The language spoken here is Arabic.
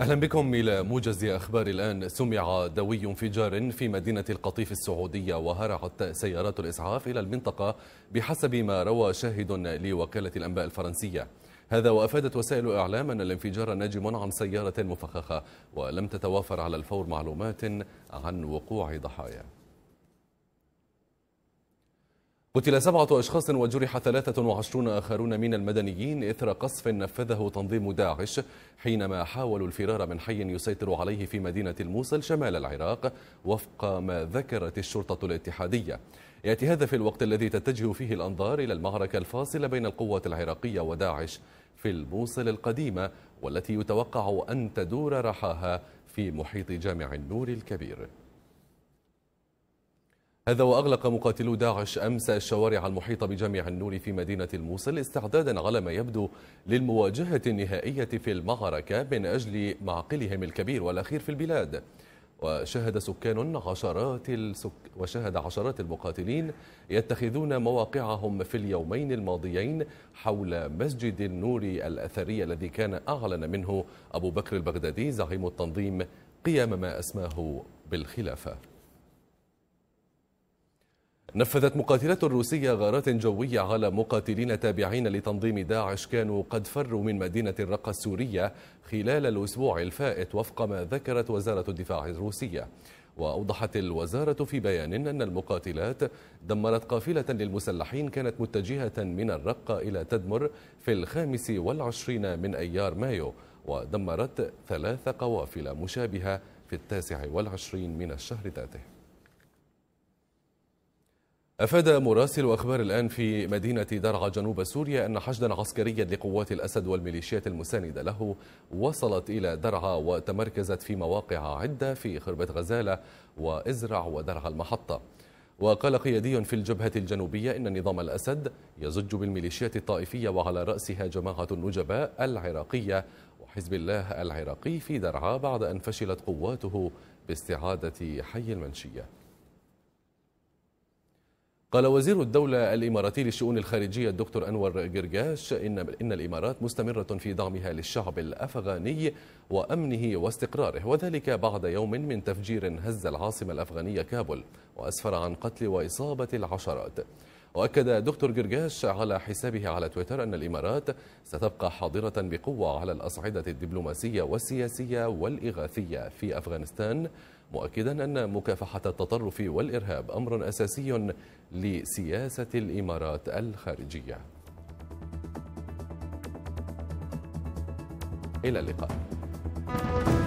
أهلا بكم إلى موجز أخبار الآن سمع دوي انفجار في مدينة القطيف السعودية وهرعت سيارات الإسعاف إلى المنطقة بحسب ما روى شاهد لوكالة الأنباء الفرنسية هذا وأفادت وسائل اعلام أن الانفجار ناجم عن سيارة مفخخة ولم تتوافر على الفور معلومات عن وقوع ضحايا قتل سبعة أشخاص وجرح 23 آخرون من المدنيين إثر قصف نفذه تنظيم داعش حينما حاولوا الفرار من حي يسيطر عليه في مدينة الموصل شمال العراق وفق ما ذكرت الشرطة الاتحادية يأتي هذا في الوقت الذي تتجه فيه الأنظار إلى المعركة الفاصلة بين القوات العراقية وداعش في الموصل القديمة والتي يتوقع أن تدور رحاها في محيط جامع النور الكبير هذا وأغلق مقاتلو داعش أمس الشوارع المحيطة بجامع النور في مدينة الموصل استعدادا على ما يبدو للمواجهة النهائية في المعركة من أجل معقلهم الكبير والأخير في البلاد وشهد سكان عشرات السك... وشهد عشرات المقاتلين يتخذون مواقعهم في اليومين الماضيين حول مسجد النور الأثري الذي كان أعلن منه أبو بكر البغدادي زعيم التنظيم قيام ما أسماه بالخلافة نفذت مقاتلات روسية غارات جوية على مقاتلين تابعين لتنظيم داعش كانوا قد فروا من مدينة الرقة السورية خلال الأسبوع الفائت وفق ما ذكرت وزارة الدفاع الروسية وأوضحت الوزارة في بيان أن المقاتلات دمرت قافلة للمسلحين كانت متجهة من الرقة إلى تدمر في الخامس والعشرين من أيار مايو ودمرت ثلاث قوافل مشابهة في التاسع والعشرين من الشهر ذاته أفاد مراسل أخبار الآن في مدينة درعا جنوب سوريا أن حشدا عسكريا لقوات الأسد والميليشيات المساندة له وصلت إلى درعا وتمركزت في مواقع عدة في خربة غزالة وإزرع ودرعا المحطة وقال قيادي في الجبهة الجنوبية إن نظام الأسد يزج بالميليشيات الطائفية وعلى رأسها جماعة النجباء العراقية وحزب الله العراقي في درعا بعد أن فشلت قواته باستعادة حي المنشية قال وزير الدولة الإماراتي للشؤون الخارجية الدكتور أنور جرجاش إن, إن الإمارات مستمرة في دعمها للشعب الأفغاني وأمنه واستقراره وذلك بعد يوم من تفجير هز العاصمة الأفغانية كابول وأسفر عن قتل وإصابة العشرات وأكد دكتور جرجاش على حسابه على تويتر أن الإمارات ستبقى حاضرة بقوة على الأصعدة الدبلوماسية والسياسية والإغاثية في أفغانستان مؤكدا أن مكافحة التطرف والإرهاب أمر أساسي لسياسة الإمارات الخارجية إلى اللقاء